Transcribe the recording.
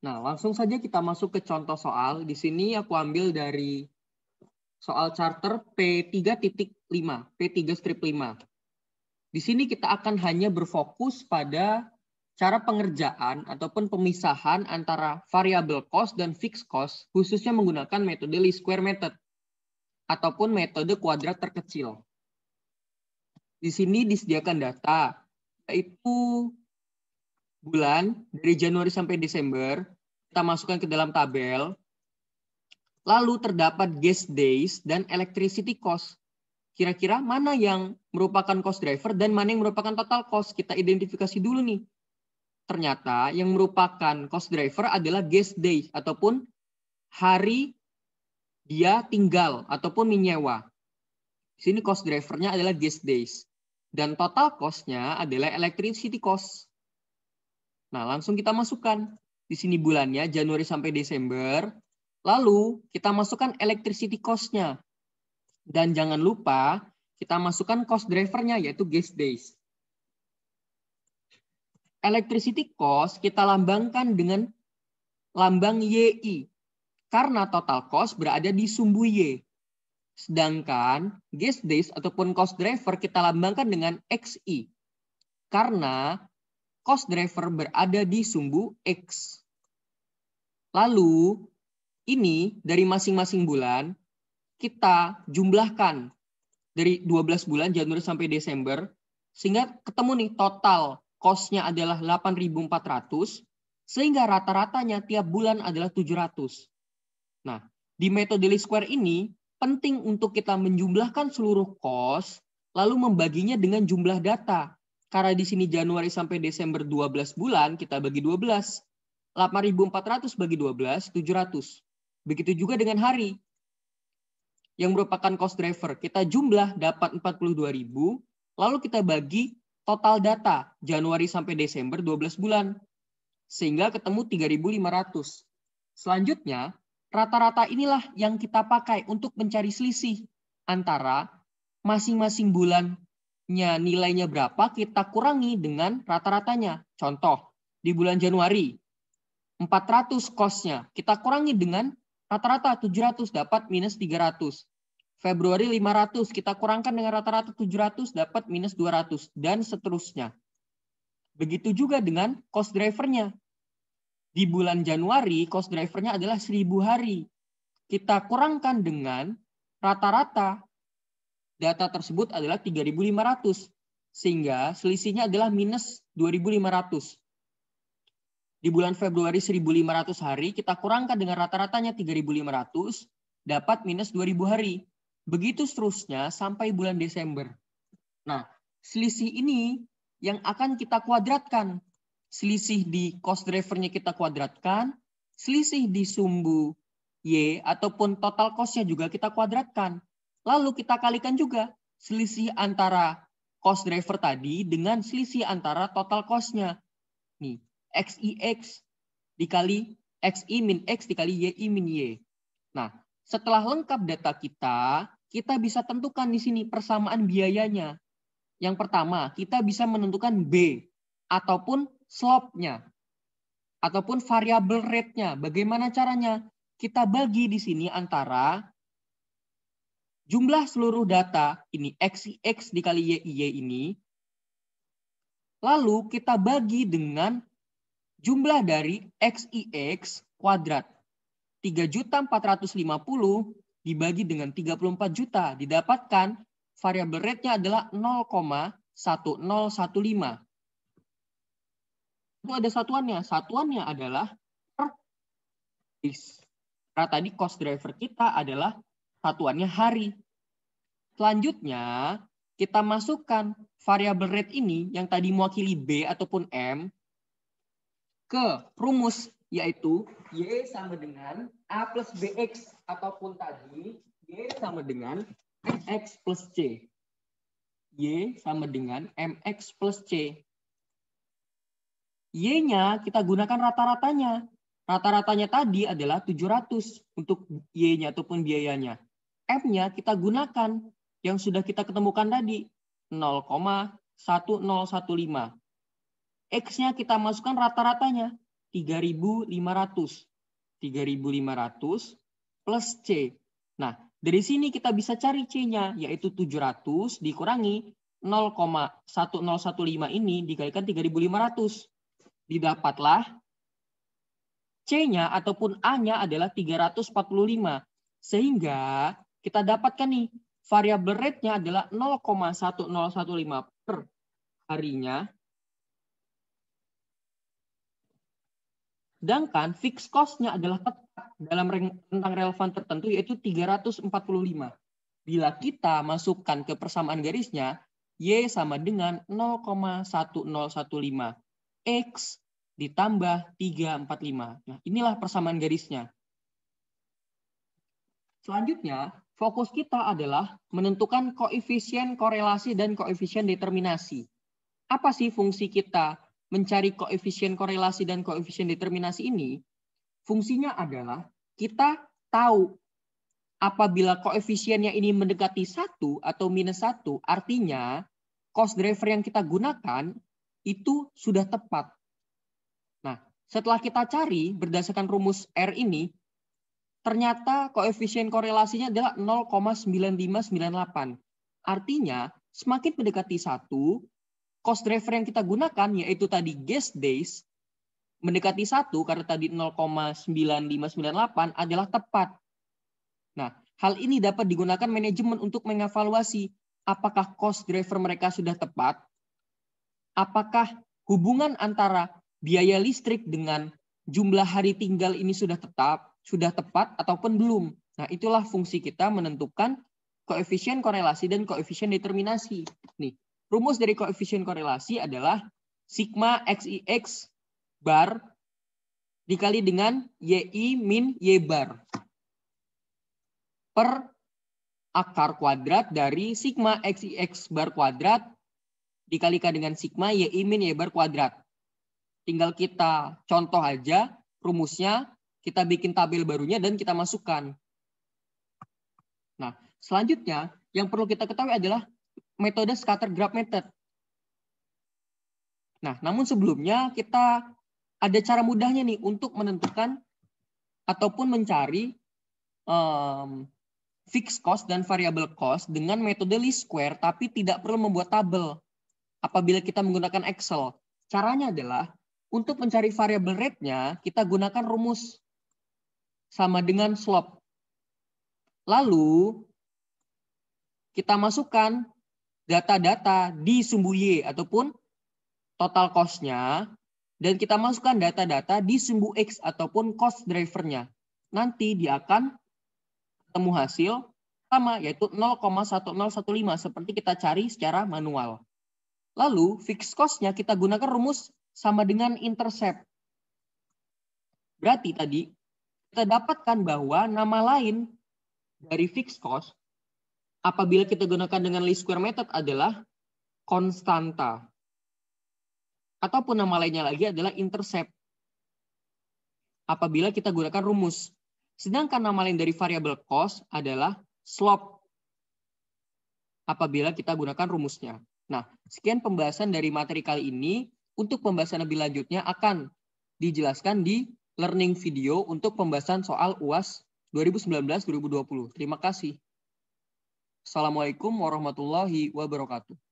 Nah, langsung saja kita masuk ke contoh soal. Di sini aku ambil dari soal charter P3.5, P3 strip 5. Di sini kita akan hanya berfokus pada cara pengerjaan ataupun pemisahan antara variable cost dan fixed cost, khususnya menggunakan metode least square method ataupun metode kuadrat terkecil. Di sini disediakan data, yaitu bulan dari Januari sampai Desember, kita masukkan ke dalam tabel. Lalu terdapat gas days dan electricity cost. Kira-kira mana yang merupakan cost driver dan mana yang merupakan total cost? Kita identifikasi dulu nih. Ternyata yang merupakan cost driver adalah gas days ataupun hari dia tinggal ataupun menyewa. Di sini cost drivernya adalah gas days. Dan total cost-nya adalah electricity cost. Nah, langsung kita masukkan di sini bulannya Januari sampai Desember. Lalu kita masukkan electricity cost-nya. Dan jangan lupa kita masukkan cost drivernya yaitu gas days. Electricity cost kita lambangkan dengan lambang YI karena total cost berada di sumbu Y. Sedangkan gas days ataupun cost driver kita lambangkan dengan XI. Karena cost driver berada di sumbu X. Lalu, ini dari masing-masing bulan kita jumlahkan dari 12 bulan Januari sampai Desember sehingga ketemu nih total cost-nya adalah 8.400 sehingga rata-ratanya tiap bulan adalah 700. Nah, di metode least square ini penting untuk kita menjumlahkan seluruh cost lalu membaginya dengan jumlah data karena di sini Januari sampai Desember 12 bulan, kita bagi 12. 8.400 bagi 12, 700. Begitu juga dengan hari yang merupakan cost driver. Kita jumlah dapat 42.000, lalu kita bagi total data Januari sampai Desember 12 bulan. Sehingga ketemu 3.500. Selanjutnya, rata-rata inilah yang kita pakai untuk mencari selisih antara masing-masing bulan nya nilainya berapa kita kurangi dengan rata-ratanya. Contoh, di bulan Januari 400 kosnya, kita kurangi dengan rata-rata 700 dapat minus 300. Februari 500 kita kurangkan dengan rata-rata 700 dapat minus 200 dan seterusnya. Begitu juga dengan cost drivernya. Di bulan Januari cost drivernya adalah 1000 hari. Kita kurangkan dengan rata-rata data tersebut adalah 3.500. Sehingga selisihnya adalah minus 2.500. Di bulan Februari 1.500 hari, kita kurangkan dengan rata-ratanya 3.500, dapat minus 2.000 hari. Begitu seterusnya sampai bulan Desember. Nah, selisih ini yang akan kita kuadratkan. Selisih di cost drivernya kita kuadratkan, selisih di sumbu Y ataupun total cost-nya juga kita kuadratkan. Lalu kita kalikan juga selisih antara cost driver tadi dengan selisih antara total cost-nya. Nih, XIX dikali XI min X dikali YI min Y. Nah, setelah lengkap data kita, kita bisa tentukan di sini persamaan biayanya. Yang pertama, kita bisa menentukan B ataupun slope-nya ataupun variable rate-nya. Bagaimana caranya? Kita bagi di sini antara jumlah seluruh data ini X, X dikali Y, Y ini, lalu kita bagi dengan jumlah dari x i x kuadrat. 3.450 dibagi dengan 34 juta didapatkan variabel rate-nya adalah 0,1015. Itu ada satuannya. Satuannya adalah per rata Karena tadi cost driver kita adalah satuannya hari. Selanjutnya, kita masukkan variabel rate ini yang tadi mewakili B ataupun M ke rumus yaitu Y sama dengan A plus BX ataupun tadi Y sama dengan MX plus C. Y sama dengan MX plus C. Y-nya kita gunakan rata-ratanya. Rata-ratanya tadi adalah 700 untuk Y-nya ataupun biayanya f nya kita gunakan yang sudah kita ketemukan tadi, 0,1015. X-nya kita masukkan rata-ratanya, 3.500. 3.500 plus C. Nah, dari sini kita bisa cari C-nya, yaitu 700 dikurangi 0,1015 ini dikalikan 3.500. Didapatlah C-nya ataupun A-nya adalah 345. Sehingga kita dapatkan nih variabel rate-nya adalah 0,1015 per harinya. Sedangkan fixed cost-nya adalah tetap dalam rentang relevan tertentu yaitu 345. Bila kita masukkan ke persamaan garisnya, Y sama dengan 0,1015. X ditambah 345. Nah, inilah persamaan garisnya. Selanjutnya, fokus kita adalah menentukan koefisien korelasi dan koefisien determinasi. Apa sih fungsi kita mencari koefisien korelasi dan koefisien determinasi ini? Fungsinya adalah kita tahu apabila koefisiennya ini mendekati satu atau minus satu, artinya cost driver yang kita gunakan itu sudah tepat. Nah, setelah kita cari berdasarkan rumus R ini, ternyata koefisien korelasinya adalah 0,9598. Artinya, semakin mendekati satu, cost driver yang kita gunakan yaitu tadi guest days mendekati satu karena tadi 0,9598 adalah tepat. Nah, hal ini dapat digunakan manajemen untuk mengevaluasi apakah cost driver mereka sudah tepat, apakah hubungan antara biaya listrik dengan jumlah hari tinggal ini sudah tetap, sudah tepat ataupun belum. Nah, itulah fungsi kita menentukan koefisien korelasi dan koefisien determinasi. Nih, rumus dari koefisien korelasi adalah sigma xix bar dikali dengan yi min y bar per akar kuadrat dari sigma xix bar kuadrat dikalikan dengan sigma yi min y bar kuadrat. Tinggal kita contoh aja rumusnya kita bikin tabel barunya dan kita masukkan. Nah, selanjutnya yang perlu kita ketahui adalah metode scatter graph method. Nah, namun sebelumnya kita ada cara mudahnya nih untuk menentukan ataupun mencari um, fixed cost dan variable cost dengan metode least square tapi tidak perlu membuat tabel apabila kita menggunakan Excel. Caranya adalah untuk mencari variable rate-nya kita gunakan rumus sama dengan slope. Lalu kita masukkan data-data di sumbu Y ataupun total cost-nya dan kita masukkan data-data di sumbu X ataupun cost drivernya. Nanti dia akan ketemu hasil sama yaitu 0,1015 seperti kita cari secara manual. Lalu fixed cost-nya kita gunakan rumus sama dengan intercept. Berarti tadi kita dapatkan bahwa nama lain dari fixed cost apabila kita gunakan dengan least square method adalah konstanta. Ataupun nama lainnya lagi adalah intercept. Apabila kita gunakan rumus. Sedangkan nama lain dari variable cost adalah slope. Apabila kita gunakan rumusnya. Nah, sekian pembahasan dari materi kali ini. Untuk pembahasan lebih lanjutnya akan dijelaskan di learning video untuk pembahasan soal UAS 2019-2020. Terima kasih. Assalamualaikum warahmatullahi wabarakatuh.